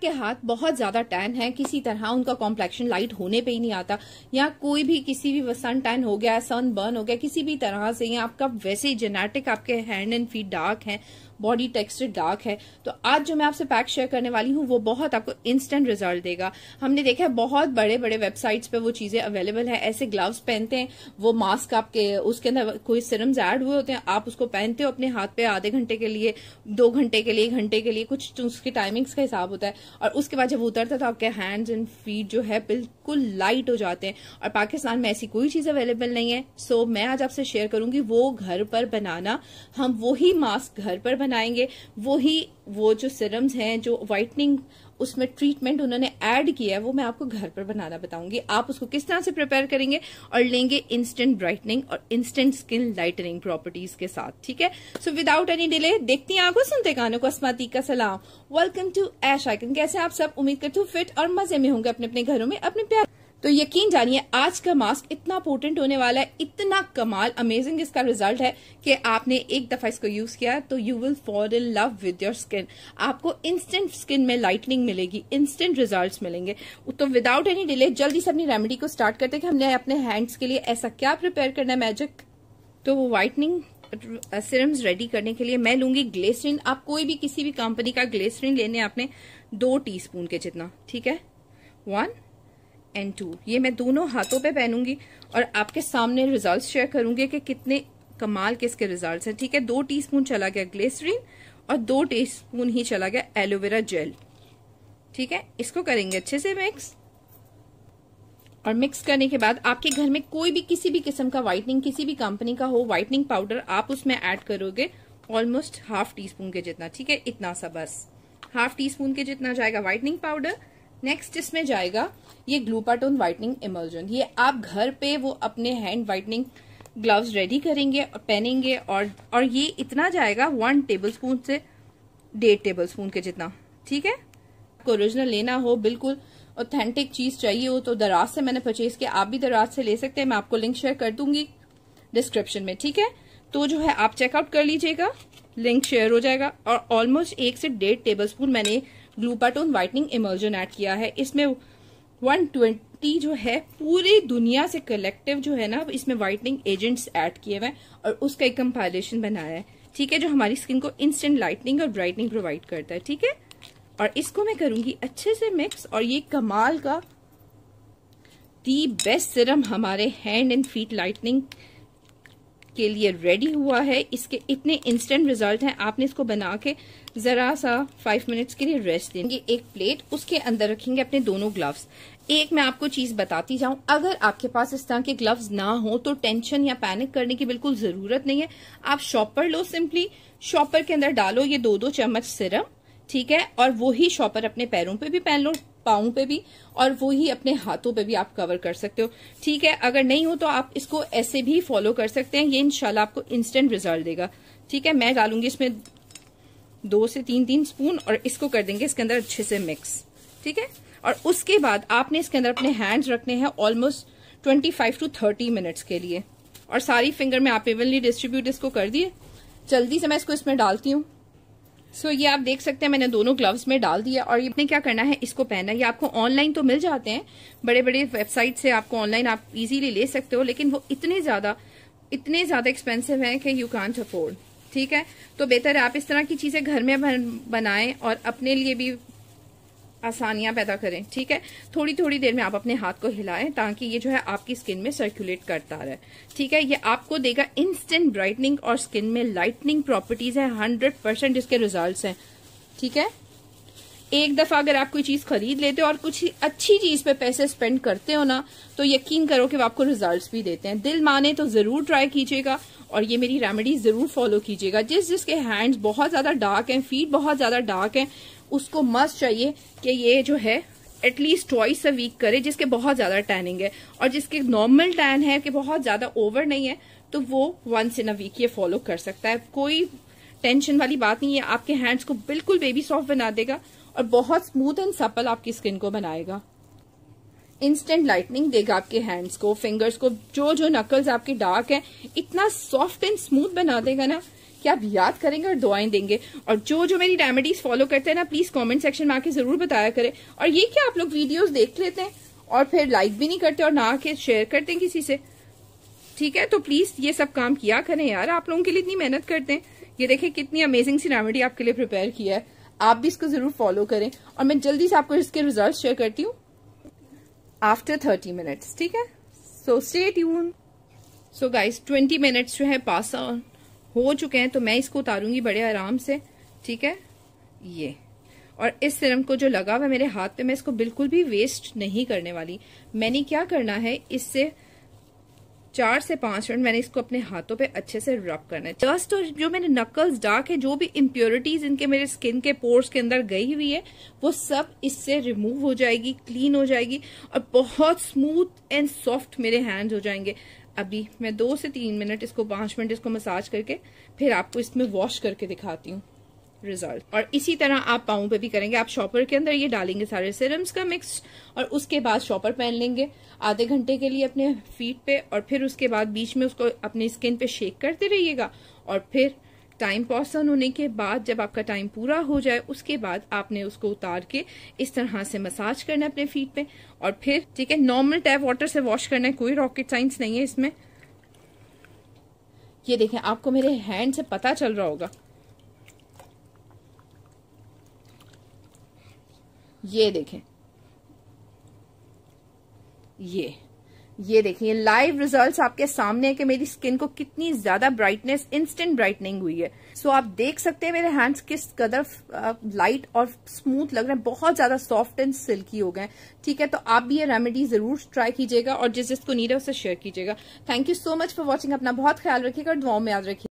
के हाथ बहुत ज्यादा टैन है किसी तरह उनका कॉम्प्लेक्शन लाइट होने पे ही नहीं आता या कोई भी किसी भी सन टैन हो गया सन बर्न हो गया किसी भी तरह से या आपका वैसे ही जेनेटिक आपके हैंड एंड फीट डार्क है बॉडी टेक्सचर डार्क है तो आज जो मैं आपसे पैक शेयर करने वाली हूँ वो बहुत आपको इंस्टेंट रिजल्ट देगा हमने देखा है बहुत बड़े बड़े वेबसाइट्स पे वो चीजें अवेलेबल है ऐसे ग्लव्स पहनते हैं वो मास्क आपके उसके अंदर कोई सिरम्स एड हुए होते हैं आप उसको पहनते हो अपने हाथ पे आधे घंटे के लिए दो घंटे के लिए घंटे के लिए कुछ तो उसकी टाइमिंग्स का हिसाब होता है और उसके बाद जब उतरता है तो आपके हैंड्स एंड फीट जो है बिल्कुल लाइट हो जाते हैं और पाकिस्तान में ऐसी कोई चीज अवेलेबल नहीं है सो मैं आज आपसे शेयर करूंगी वो घर पर बनाना हम वही मास्क घर पर बनाएंगे वही वो जो सिरम्स हैं जो वाइटनिंग उसमें ट्रीटमेंट उन्होंने ऐड किया है वो मैं आपको घर पर बनाना बताऊंगी आप उसको किस तरह से प्रिपेयर करेंगे और लेंगे इंस्टेंट ब्राइटनिंग और इंस्टेंट स्किन लाइटनिंग प्रॉपर्टीज के साथ ठीक है सो विदाउट एनी डिले देखती हैं आंखों सुनते गानों को अस्माती का सलाम वेलकम टू एश आइकन कैसे आप सब उम्मीद करती हूँ फिट और मजे में होंगे अपने अपने घरों में अपने प्यार तो यकीन जानिए आज का मास्क इतना पोर्टेंट होने वाला है इतना कमाल अमेजिंग इसका रिजल्ट है कि आपने एक दफा इसको यूज किया तो you will fall in love with your skin आपको इंस्टेंट स्किन में लाइटनिंग मिलेगी इंस्टेंट रिजल्ट मिलेंगे तो विदाउट एनी डिले जल्दी से अपनी रेमेडी को स्टार्ट करते कि हमने अपने हैंड्स के लिए ऐसा क्या प्रिपेयर करना है मैजिक तो वो व्हाइटनिंग सिरम्स रेडी करने के लिए मैं लूंगी ग्लेसरीन आप कोई भी किसी भी कंपनी का ग्लेसरीन लेने आपने दो टीस्पून के जितना ठीक है वन एंड टू ये मैं दोनों हाथों पे पहनूंगी और आपके सामने रिजल्ट शेयर करूंगी कि कितने कमाल के इसके रिजल्ट हैं ठीक है दो टीस्पून चला गया ग्लेसरीन और दो टीस्पून ही चला गया एलोवेरा जेल ठीक है इसको करेंगे अच्छे से मिक्स और मिक्स करने के बाद आपके घर में कोई भी किसी भी किस्म का व्हाइटनिंग किसी भी कंपनी का हो व्हाइटनिंग पाउडर आप उसमें ऐड करोगे ऑलमोस्ट हाफ टी स्पून के जितना ठीक है इतना सा बस हाफ टी स्पून के जितना जाएगा व्हाइटनिंग पाउडर नेक्स्ट इसमें जाएगा ये ग्लूपाटोन व्हाइटनिंग इमर्जन ये आप घर पे वो अपने हैंड वाइटनिंग ग्लव्स रेडी करेंगे और पहनेंगे और और ये इतना जाएगा वन टेबल स्पून से डेढ़ टेबल स्पून के जितना ठीक है आपको ओरिजिनल लेना हो बिल्कुल ऑथेंटिक चीज चाहिए हो तो दराज से मैंने परचेज किया आप भी दराज से ले सकते हैं मैं आपको लिंक शेयर कर दूंगी डिस्क्रिप्शन में ठीक है तो जो है आप चेकआउट कर लीजिएगा लिंक शेयर हो जाएगा और ऑलमोस्ट एक से डेढ़ टेबल स्पून मैंने ग्लूपाटोन वाइटनिंग इमर्जन ऐड किया है इसमें 120 जो है पूरी दुनिया से कलेक्टिव जो है ना इसमें वाइटनिंग एजेंट्स ऐड किए हुए और उसका एक कंपाइलेशन बनाया है ठीक है जो हमारी स्किन को इंस्टेंट लाइटनिंग और ब्राइटनिंग प्रोवाइड करता है ठीक है और इसको मैं करूंगी अच्छे से मिक्स और ये कमाल का दी बेस्ट सिरम हमारे हैंड एंड फीट लाइटनिंग के लिए रेडी हुआ है इसके इतने इंस्टेंट रिजल्ट हैं आपने इसको बना के जरा सा फाइव मिनट्स के लिए रेस्ट देंगे एक प्लेट उसके अंदर रखेंगे अपने दोनों ग्लव्स एक मैं आपको चीज बताती जाऊं अगर आपके पास इस तरह के ग्लव्स ना हो तो टेंशन या पैनिक करने की बिल्कुल जरूरत नहीं है आप शॉपर लो सिंपली शॉपर के अंदर डालो ये दो दो चम्मच सिरम ठीक है और वो ही शॉपर अपने पैरों पे भी पहन लो पाओ पे भी और वो ही अपने हाथों पे भी आप कवर कर सकते हो ठीक है अगर नहीं हो तो आप इसको ऐसे भी फॉलो कर सकते हैं ये इनशाला आपको इंस्टेंट रिजल्ट देगा ठीक है मैं डालूंगी इसमें दो से तीन तीन स्पून और इसको कर देंगे इसके अंदर अच्छे से मिक्स ठीक है और उसके बाद आपने इसके अंदर अपने हैंड्स रखने हैं almost twenty five to thirty minutes के लिए और सारी फिंगर में आप इवनली डिस्ट्रीब्यूट इसको कर दिए जल्दी से मैं इसको इसमें डालती हूँ सो so, ये आप देख सकते हैं मैंने दोनों ग्लव्स में डाल दिया और ये क्या करना है इसको पहनना है ये आपको ऑनलाइन तो मिल जाते हैं बड़े बड़े वेबसाइट से आपको ऑनलाइन आप इजीली ले सकते हो लेकिन वो इतने ज्यादा इतने ज्यादा एक्सपेंसिव हैं कि यू कांट अफोर्ड ठीक है तो बेहतर है आप इस तरह की चीजें घर में बनाएं और अपने लिए भी आसानियाँ पैदा करें ठीक है थोड़ी थोड़ी देर में आप अपने हाथ को हिलाएं ताकि ये जो है आपकी स्किन में सर्कुलेट करता रहे ठीक है ये आपको देगा इंस्टेंट ब्राइटनिंग और स्किन में लाइटनिंग प्रॉपर्टीज है हंड्रेड परसेंट इसके रिजल्ट हैं ठीक है एक दफा अगर आप कोई चीज खरीद लेते हो और कुछ अच्छी चीज पे पैसे स्पेंड करते हो ना तो यकीन करो कि वो आपको रिजल्ट भी देते हैं दिल माने तो जरूर ट्राई कीजिएगा और ये मेरी रेमेडी जरूर फॉलो कीजिएगा जिस जिसके हैंड्स बहुत ज्यादा डार्क हैं फीट बहुत ज्यादा डार्क हैं उसको मस्ट चाहिए कि ये जो है एटलीस्ट ट्वाइस अ वीक करे जिसके बहुत ज्यादा टैनिंग है और जिसके नॉर्मल टैन है कि बहुत ज्यादा ओवर नहीं है तो वो वंस इन अ वीक ये फॉलो कर सकता है कोई टेंशन वाली बात नहीं है आपके हैंड्स को बिल्कुल बेबी सॉफ्ट बना देगा और बहुत स्मूथ एंड सपल आपकी स्किन को बनाएगा इंस्टेंट लाइटनिंग देगा आपके हैंड्स को फिंगर्स को जो जो नकल्स आपके डार्क हैं इतना सॉफ्ट एंड स्मूथ बना देगा ना कि आप याद करेंगे और दुआएं देंगे और जो जो मेरी रेमेडीज फॉलो करते हैं ना प्लीज कॉमेंट सेक्शन में आके जरूर बताया करें और ये क्या आप लोग वीडियोस देख लेते हैं और फिर लाइक भी नहीं करते और ना आके शेयर करते हैं किसी से ठीक है तो प्लीज ये सब काम किया करें यार आप लोगों के लिए इतनी मेहनत करते हैं ये देखें कितनी अमेजिंग सी रेमेडी आपके लिए प्रिपेयर किया है आप भी इसको जरूर फॉलो करें और मैं जल्दी से आपको इसके रिजल्ट शेयर करती हूँ आफ्टर थर्टी मिनट्स ठीक है so stay tune so guys twenty minutes जो है पास ऑन हो चुके हैं तो मैं इसको उतारूंगी बड़े आराम से ठीक है ये और इस सिरम को जो लगा हुआ मेरे हाथ पे मैं इसको बिल्कुल भी वेस्ट नहीं करने वाली मैंने क्या करना है इससे चार से पांच मिनट मैंने इसको अपने हाथों पे अच्छे से रब करना है जस्ट और जो मेरे नकल्स डार्क है जो भी इम्प्योरिटीज इनके मेरे स्किन के पोर्स के अंदर गई हुई है वो सब इससे रिमूव हो जाएगी क्लीन हो जाएगी और बहुत स्मूथ एंड सॉफ्ट मेरे हैंड्स हो जाएंगे अभी मैं दो से तीन मिनट इसको पांच मिनट इसको मसाज करके फिर आपको इसमें वॉश करके दिखाती हूँ रिजल्ट और इसी तरह आप पाओ पे भी करेंगे आप शॉपर के अंदर ये डालेंगे सारे सिरम्स का मिक्स और उसके बाद शॉपर पहन लेंगे आधे घंटे के लिए अपने फीट पे और फिर उसके बाद बीच में उसको अपने स्किन पे शेक करते रहिएगा और फिर टाइम पॉसन होने के बाद जब आपका टाइम पूरा हो जाए उसके बाद आपने उसको उतार के इस तरह से मसाज करना है अपने फीट पे और फिर ठीक है नॉर्मल टैप वाटर से वॉश करना है कोई रॉकेट साइंस नहीं है इसमें ये देखें आपको मेरे हैंड से पता चल रहा होगा ये देखें ये ये देखिए लाइव रिजल्ट्स आपके सामने है कि मेरी स्किन को कितनी ज्यादा ब्राइटनेस इंस्टेंट ब्राइटनिंग हुई है सो so, आप देख सकते हैं मेरे हैंड्स किस कदर लाइट और स्मूथ लग रहे हैं बहुत ज्यादा सॉफ्ट एंड सिल्की हो गए ठीक है तो आप भी ये रेमेडी जरूर ट्राई कीजिएगा और जिस जिसको नीड है उसे शेयर कीजिएगा thank you so much for watching अपना बहुत ख्याल रखिएगा और दुआओं में याद रखिएगा